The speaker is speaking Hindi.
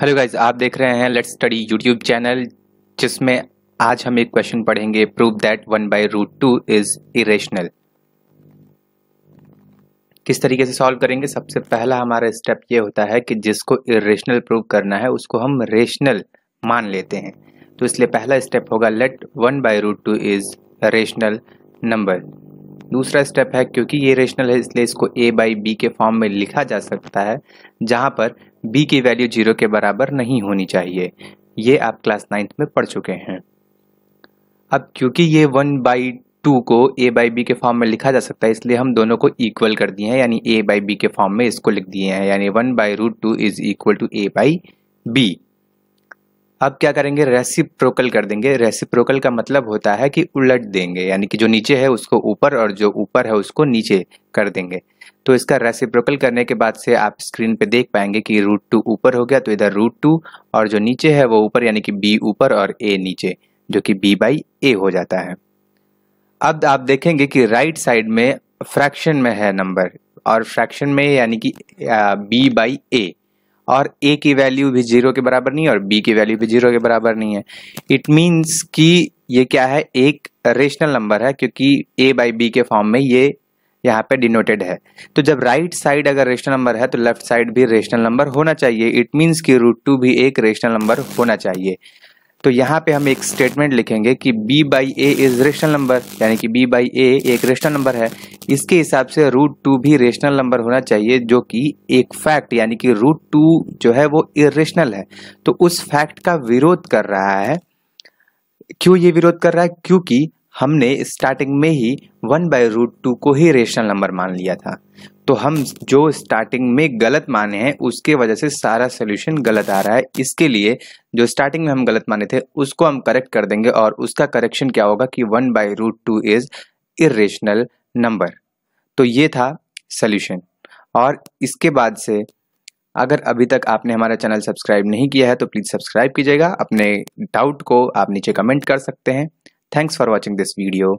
हेलो गाइज आप देख रहे हैं लेट्स स्टडी यूट्यूब चैनल जिसमें आज हम एक क्वेश्चन पढ़ेंगे prove that one by root two is irrational किस तरीके से सॉल्व करेंगे सबसे पहला हमारा स्टेप ये होता है कि जिसको इरेशनल प्रूव करना है उसको हम रेशनल मान लेते हैं तो इसलिए पहला स्टेप होगा let one by root two is rational number दूसरा स्टेप है क्योंकि ये रेशनल है इसलिए इसको ए बाई बी के फॉर्म में लिखा जा सकता है जहाँ पर बी की वैल्यू जीरो के बराबर नहीं होनी चाहिए ये आप क्लास नाइन्थ में पढ़ चुके हैं अब क्योंकि ये वन बाई टू को ए बाई बी के फॉर्म में लिखा जा सकता है इसलिए हम दोनों को इक्वल कर दिए हैं यानी ए बाई बी के फॉर्म में इसको लिख दिए हैं यानी one by root two is equal to A by B अब क्या करेंगे रेसिप्रोकल कर देंगे रेसिप्रोकल का मतलब होता है कि उलट देंगे यानी कि जो नीचे है उसको ऊपर और जो ऊपर है उसको नीचे कर देंगे तो इसका रेसिप्रोकल करने के बाद से आप स्क्रीन पे देख पाएंगे कि रूट टू ऊपर हो गया तो इधर रूट टू और जो नीचे है वो ऊपर यानी कि बी ऊपर और ए नीचे जो कि बी बाई ए हो जाता है अब आप देखेंगे कि राइट साइड में फ्रैक्शन में है नंबर और फ्रैक्शन में यानी कि बी बाई ए और ए की वैल्यू भी जीरो के बराबर नहीं है और बी की वैल्यू भी जीरो के बराबर नहीं है इट मीन्स कि ये क्या है एक रेशनल नंबर है क्योंकि ए बाई बी के फॉर्म में ये यहाँ पे डिनोटेड है तो जब राइट right साइड अगर रेशनल नंबर है तो लेफ्ट साइड भी रेशनल नंबर होना चाहिए इट मीन्स कि रूट टू भी एक रेशनल नंबर होना चाहिए तो यहाँ पे हम एक स्टेटमेंट लिखेंगे कि b by A is rational number यानी कि b बाई ए एक रेशनल नंबर है इसके हिसाब से रूट टू भी रेशनल नंबर होना चाहिए जो कि एक फैक्ट यानी कि रूट टू जो है वो इरेशनल है तो उस फैक्ट का विरोध कर रहा है क्यों ये विरोध कर रहा है क्योंकि हमने स्टार्टिंग में ही वन बाय रूट टू को ही रेशनल नंबर मान लिया था तो हम जो स्टार्टिंग में गलत माने हैं उसके वजह से सारा सोल्यूशन गलत आ रहा है इसके लिए जो स्टार्टिंग में हम गलत माने थे उसको हम करेक्ट कर देंगे और उसका करेक्शन क्या होगा कि one by root two is irrational number तो ये था सल्यूशन और इसके बाद से अगर अभी तक आपने हमारा चैनल सब्सक्राइब नहीं किया है तो प्लीज़ सब्सक्राइब कीजिएगा अपने डाउट को आप नीचे कमेंट कर सकते हैं thanks for watching this video